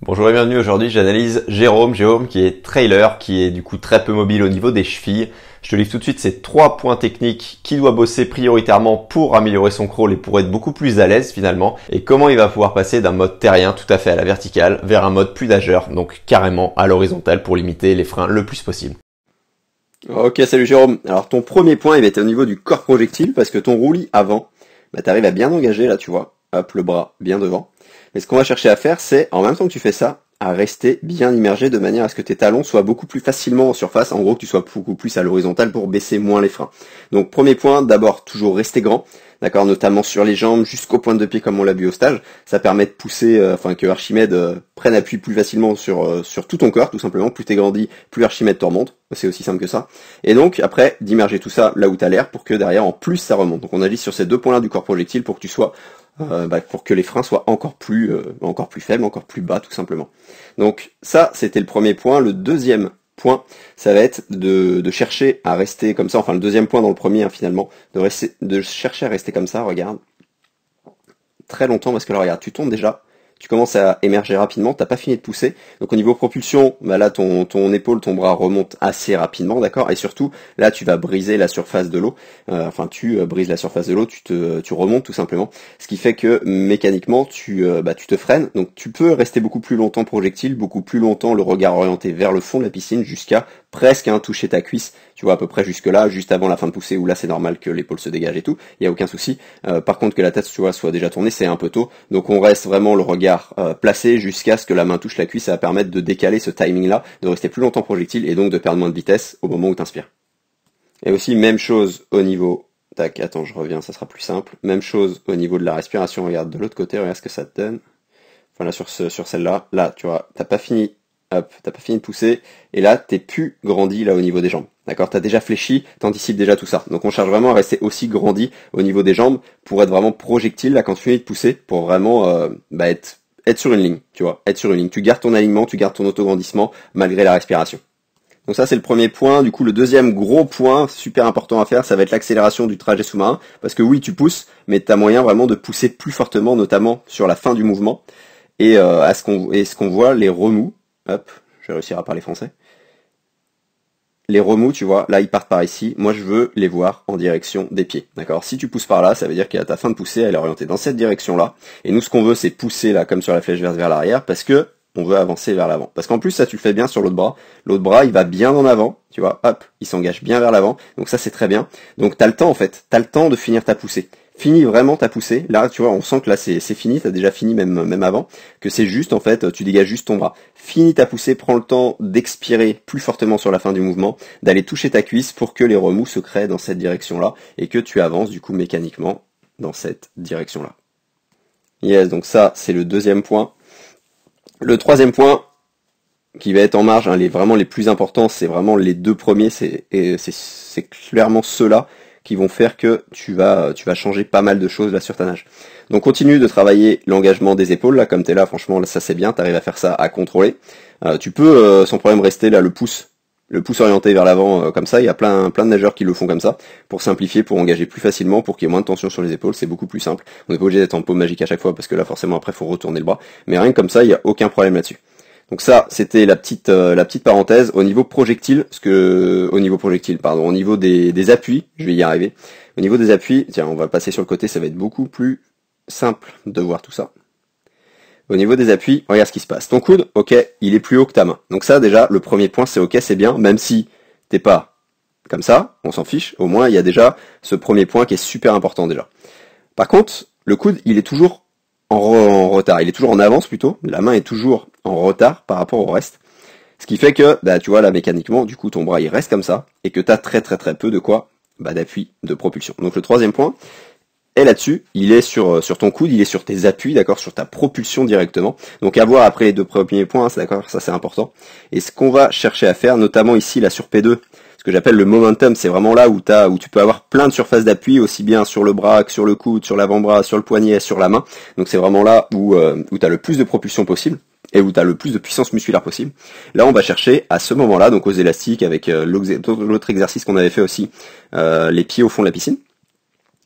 Bonjour et bienvenue, aujourd'hui j'analyse Jérôme, Jérôme qui est trailer, qui est du coup très peu mobile au niveau des chevilles. Je te livre tout de suite ces trois points techniques qui doit bosser prioritairement pour améliorer son crawl et pour être beaucoup plus à l'aise finalement, et comment il va pouvoir passer d'un mode terrien tout à fait à la verticale vers un mode plus nageur, donc carrément à l'horizontale pour limiter les freins le plus possible. Ok, salut Jérôme. Alors ton premier point il va être au niveau du corps projectile parce que ton roulis avant, bah t'arrives à bien engager là tu vois, hop le bras bien devant. Et ce qu'on va chercher à faire, c'est, en même temps que tu fais ça, à rester bien immergé de manière à ce que tes talons soient beaucoup plus facilement en surface, en gros que tu sois beaucoup plus à l'horizontale pour baisser moins les freins. Donc premier point, d'abord toujours rester grand, d'accord, notamment sur les jambes jusqu'aux pointes de pied comme on l'a vu au stage. Ça permet de pousser, euh, enfin que Archimède euh, prenne appui plus facilement sur euh, sur tout ton corps, tout simplement. Plus t'es grandi, plus Archimède te remonte. C'est aussi simple que ça. Et donc après d'immerger tout ça là où t'as l'air pour que derrière en plus ça remonte. Donc on agit sur ces deux points-là du corps projectile pour que tu sois bah, pour que les freins soient encore plus, encore plus faibles, encore plus bas, tout simplement. Donc ça, c'était le premier point. Le deuxième point, ça va être de, chercher à rester comme ça, enfin le deuxième point dans le premier hein, finalement, de, rester, de chercher à rester comme ça, regarde, très longtemps, parce que là regarde, tu tombes déjà tu commences à émerger rapidement, t'as pas fini de pousser. Donc au niveau propulsion, bah là ton, ton épaule, ton bras remonte assez rapidement, d'accord Et surtout, là tu vas briser la surface de l'eau. Euh, enfin tu euh, brises la surface de l'eau, tu te tu remontes tout simplement. Ce qui fait que mécaniquement tu, euh, bah, tu te freines. Donc tu peux rester beaucoup plus longtemps projectile, beaucoup plus longtemps le regard orienté vers le fond de la piscine jusqu'à presque toucher ta cuisse, tu vois à peu près jusque là, juste avant la fin de pousser, où là c'est normal que l'épaule se dégage et tout, il y a aucun souci. par contre que la tête tu vois soit déjà tournée, c'est un peu tôt. Donc on reste vraiment le regard euh, placé jusqu'à ce que la main touche la cuisse, ça va permettre de décaler ce timing-là, de rester plus longtemps projectile et donc de perdre moins de vitesse au moment où tu inspires. Et aussi, même chose au niveau... Tac, attends, je reviens, ça sera plus simple. Même chose au niveau de la respiration, regarde de l'autre côté, regarde ce que ça te donne. Enfin sur, ce, sur celle-là, là, tu vois, t'as pas fini hop, t'as pas fini de pousser, et là, t'es plus grandi là au niveau des jambes. D'accord T'as déjà fléchi, t'anticipes déjà tout ça. Donc on cherche vraiment à rester aussi grandi au niveau des jambes pour être vraiment projectile, là quand tu finis de pousser, pour vraiment euh, bah, être être sur une ligne, tu vois, être sur une ligne. Tu gardes ton alignement, tu gardes ton autograndissement malgré la respiration. Donc ça c'est le premier point. Du coup le deuxième gros point super important à faire, ça va être l'accélération du trajet sous-marin. Parce que oui tu pousses, mais tu as moyen vraiment de pousser plus fortement, notamment sur la fin du mouvement. Et euh, à ce qu'on ce qu'on voit, les remous, hop, je vais réussir à parler français les remous, tu vois, là ils partent par ici, moi je veux les voir en direction des pieds. D'accord Si tu pousses par là, ça veut dire qu'à ta fin de poussée, elle est orientée dans cette direction-là. Et nous ce qu'on veut, c'est pousser là comme sur la flèche verte vers l'arrière, parce que on veut avancer vers l'avant. Parce qu'en plus, ça tu le fais bien sur l'autre bras. L'autre bras, il va bien en avant, tu vois, hop, il s'engage bien vers l'avant. Donc ça c'est très bien. Donc as le temps en fait, t'as le temps de finir ta poussée finis vraiment ta poussée. Là, tu vois, on sent que là c'est fini, t'as déjà fini même même avant, que c'est juste en fait, tu dégages juste ton bras. Finis ta poussée, prends le temps d'expirer plus fortement sur la fin du mouvement, d'aller toucher ta cuisse pour que les remous se créent dans cette direction-là et que tu avances du coup mécaniquement dans cette direction-là. Yes, donc ça c'est le deuxième point. Le troisième point, qui va être en marge, hein, vraiment les plus importants, c'est vraiment les deux premiers, c'est clairement ceux-là qui vont faire que tu vas, tu vas changer pas mal de choses là sur ta nage. Donc continue de travailler l'engagement des épaules, là comme es là, franchement ça c'est bien, arrives à faire ça, à contrôler. Euh, tu peux euh, sans problème rester là le pouce, le pouce orienté vers l'avant euh, comme ça, il y a plein, plein de nageurs qui le font comme ça, pour simplifier, pour engager plus facilement, pour qu'il y ait moins de tension sur les épaules, c'est beaucoup plus simple. On n'est pas obligé d'être en paume magique à chaque fois parce que là forcément après faut retourner le bras, mais rien que comme ça, il n'y a aucun problème là-dessus. Donc ça, c'était la petite euh, la petite parenthèse au niveau projectile, ce que au niveau projectile, pardon, au niveau des, appuis, je vais y arriver. Au niveau des appuis, tiens, on va passer sur le côté, ça va être beaucoup plus simple de voir tout ça. Au niveau des appuis, regarde ce qui se passe. Ton coude, ok, il est plus haut que ta main. Donc ça, déjà, le premier point, c'est ok, c'est bien, même si t'es pas comme ça, on s'en fiche. Au moins, il y a déjà ce premier point qui est super important déjà. Par contre, le coude, il est toujours en retard, il est toujours en avance plutôt. La main est toujours en retard par rapport au reste. Ce qui fait que, bah, tu vois, là, mécaniquement, du coup, ton bras, il reste comme ça, et que tu as très très très peu de quoi bah, d'appui de propulsion. Donc le troisième point est là-dessus, il est sur, euh, sur ton coude, il est sur tes appuis, d'accord, sur ta propulsion directement. Donc avoir après les deux premiers points, hein, d'accord, ça c'est important. Et ce qu'on va chercher à faire, notamment ici, là, sur P2, ce que j'appelle le momentum, c'est vraiment là où, as, où tu peux avoir plein de surfaces d'appui, aussi bien sur le bras que sur le coude, sur l'avant-bras, sur le poignet, sur la main. Donc c'est vraiment là où, euh, où tu as le plus de propulsion possible et où tu as le plus de puissance musculaire possible. Là, on va chercher à ce moment-là, donc aux élastiques, avec euh, l'autre exercice qu'on avait fait aussi, euh, les pieds au fond de la piscine.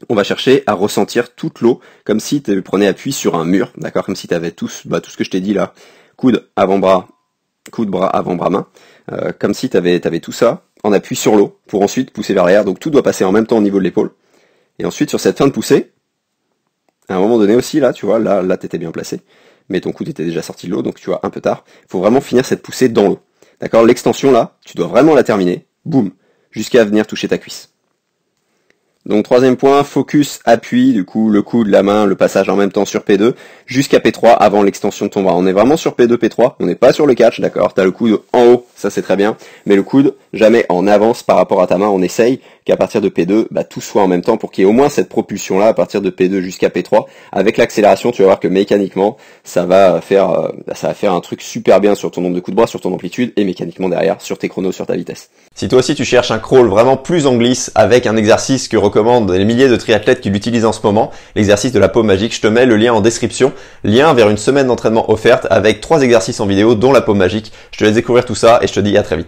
On va chercher à ressentir toute l'eau, comme si tu prenais appui sur un mur, d'accord Comme si tu avais tous, bah, tout ce que je t'ai dit là, coude, avant-bras, coude, bras, avant-bras, main, euh, comme si tu avais, avais tout ça en appui sur l'eau, pour ensuite pousser vers l'arrière. Donc tout doit passer en même temps au niveau de l'épaule. Et ensuite, sur cette fin de poussée, à un moment donné aussi, là, tu vois, là, là, t'étais bien placé mais ton coude était déjà sorti de l'eau, donc tu vois, un peu tard. Il faut vraiment finir cette poussée dans l'eau. D'accord L'extension là, tu dois vraiment la terminer, boum, jusqu'à venir toucher ta cuisse. Donc troisième point, focus, appui, du coup le coude, la main, le passage en même temps sur P2 jusqu'à P3 avant l'extension de ton bras. On est vraiment sur P2, P3, on n'est pas sur le catch, d'accord T'as le coude en haut, ça c'est très bien, mais le coude jamais en avance par rapport à ta main, on essaye qu'à partir de P2, bah, tout soit en même temps pour qu'il y ait au moins cette propulsion-là à partir de P2 jusqu'à P3. Avec l'accélération, tu vas voir que mécaniquement, ça va faire, euh, ça va faire un truc super bien sur ton nombre de coups de bras, sur ton amplitude et mécaniquement derrière sur tes chronos, sur ta vitesse. Si toi aussi tu cherches un crawl vraiment plus en glisse avec un exercice que recommandent les milliers de triathlètes qui l'utilisent en ce moment, l'exercice de la peau magique, je te mets le lien en description, lien vers une semaine d'entraînement offerte avec trois exercices en vidéo dont la peau magique. Je te laisse découvrir tout ça et je te dis à très vite.